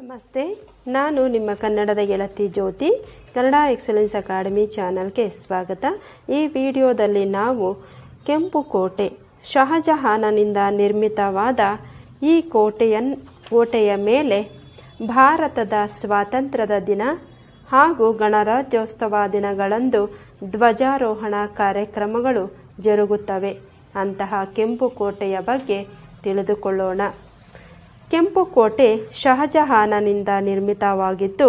ನಮಸ್ತೆ ನಾನು ನಿಮ್ಮ ಕನ್ನಡದ ಗೆಳತಿ ಜ್ಯೋತಿ ಕನ್ನಡ ಎಕ್ಸಲೆನ್ಸ್ ಅಕಾಡೆಮಿ ಚಾನಲ್ಗೆ ಸ್ವಾಗತ ಈ ವಿಡಿಯೋದಲ್ಲಿ ನಾವು ಕೆಂಪು ಕೋಟೆ ಶಹಜಹಾನನಿಂದ ನಿರ್ಮಿತವಾದ ಈ ಕೋಟೆಯ ಕೋಟೆಯ ಮೇಲೆ ಭಾರತದ ಸ್ವಾತಂತ್ರ್ಯದ ದಿನ ಹಾಗೂ ಗಣರಾಜ್ಯೋತ್ಸವ ದಿನಗಳಂದು ಧ್ವಜಾರೋಹಣ ಕಾರ್ಯಕ್ರಮಗಳು ಜರುಗುತ್ತವೆ ಅಂತಹ ಕೆಂಪು ಕೋಟೆಯ ಬಗ್ಗೆ ತಿಳಿದುಕೊಳ್ಳೋಣ ಕೆಂಪು ಕೋಟೆ ಶಹಜಹಾನನಿಂದ ನಿರ್ಮಿತವಾಗಿದ್ದು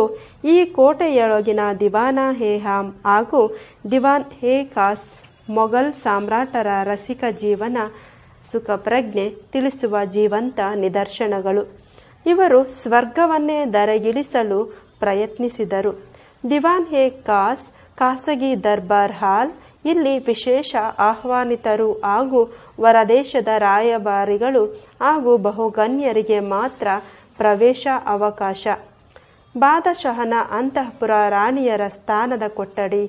ಈ ಕೋಟೆಯೊಳಗಿನ ದಿವಾನ ಹೇ ಹಾಮ್ ಹಾಗೂ ದಿವಾನ್ ಹೇ ಖಾಸ್ ಮೊಘಲ್ ಸಾಮ್ರಾಟರ ರಸಿಕ ಜೀವನ ಸುಖಪ್ರಜ್ಞೆ ತಿಳಿಸುವ ಜೀವಂತ ನಿದರ್ಶನಗಳು ಇವರು ಸ್ವರ್ಗವನ್ನೇ ದರಗಿಳಿಸಲು ಪ್ರಯತ್ನಿಸಿದರು ದಿವಾನ್ ಹೇ ಖಾಸ್ ಖಾಸಗಿ ದರ್ಬಾರ್ ಹಾಲ್ ಇಲ್ಲಿ ವಿಶೇಷ ಆಹ್ವಾನಿತರು ಹಾಗೂ ಹೊರದೇಶದ ರಾಯಭಾರಿಗಳು ಹಾಗೂ ಬಹುಗಣ್ಯರಿಗೆ ಮಾತ್ರ ಪ್ರವೇಶ ಅವಕಾಶ ಬಾದಶಹನ ಅಂತಃಪುರ ರಾಣಿಯರ ಸ್ಥಾನದ ಕೊಠಡಿ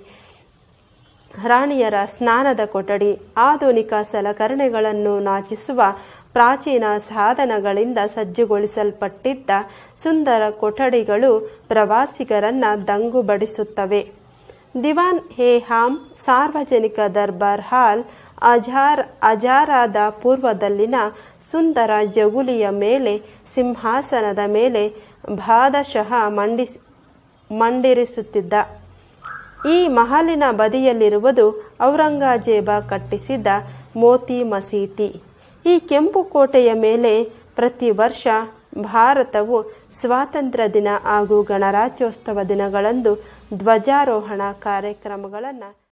ರಾಣಿಯರ ಸ್ನಾನದ ಕೊಠಡಿ ಆಧುನಿಕ ಸಲಕರಣೆಗಳನ್ನು ನಾಚಿಸುವ ಪ್ರಾಚೀನ ಸಾಧನಗಳಿಂದ ಸಜ್ಜುಗೊಳಿಸಲ್ಪಟ್ಟಿದ್ದ ಸುಂದರ ಕೊಠಡಿಗಳು ಪ್ರವಾಸಿಗರನ್ನ ದಂಗುಬಡಿಸುತ್ತವೆ ದಿವಾನ್ ಹೇ ಹಾಮ್ ಸಾರ್ವಜನಿಕ ದರ್ಬಾರ್ ಹಾಲ್ ಅಜಾರ್ ಅಜಾರಾದ ಪೂರ್ವದಲ್ಲಿನ ಸುಂದರ ಜಗುಲಿಯ ಮೇಲೆ ಸಿಂಹಾಸನದ ಮೇಲೆ ಭಾದಶಃ ಮಂಡಿಸ್ ಮಂಡಿರಿಸುತ್ತಿದ್ದ ಈ ಮಹಲಿನ ಬದಿಯಲ್ಲಿರುವುದು ಔರಂಗಜೇಬ ಕಟ್ಟಿಸಿದ್ದ ಮೋತಿ ಮಸೀತಿ ಈ ಕೆಂಪು ಕೋಟೆಯ ಮೇಲೆ ಪ್ರತಿ ವರ್ಷ ಭಾರತವು ಸ್ವಾತಂತ್ರ್ಯ ದಿನ ಹಾಗೂ ಗಣರಾಜ್ಯೋತ್ಸವ ದಿನಗಳಂದು ಧ್ವಜಾರೋಹಣ ಕಾರ್ಯಕ್ರಮಗಳನ್ನು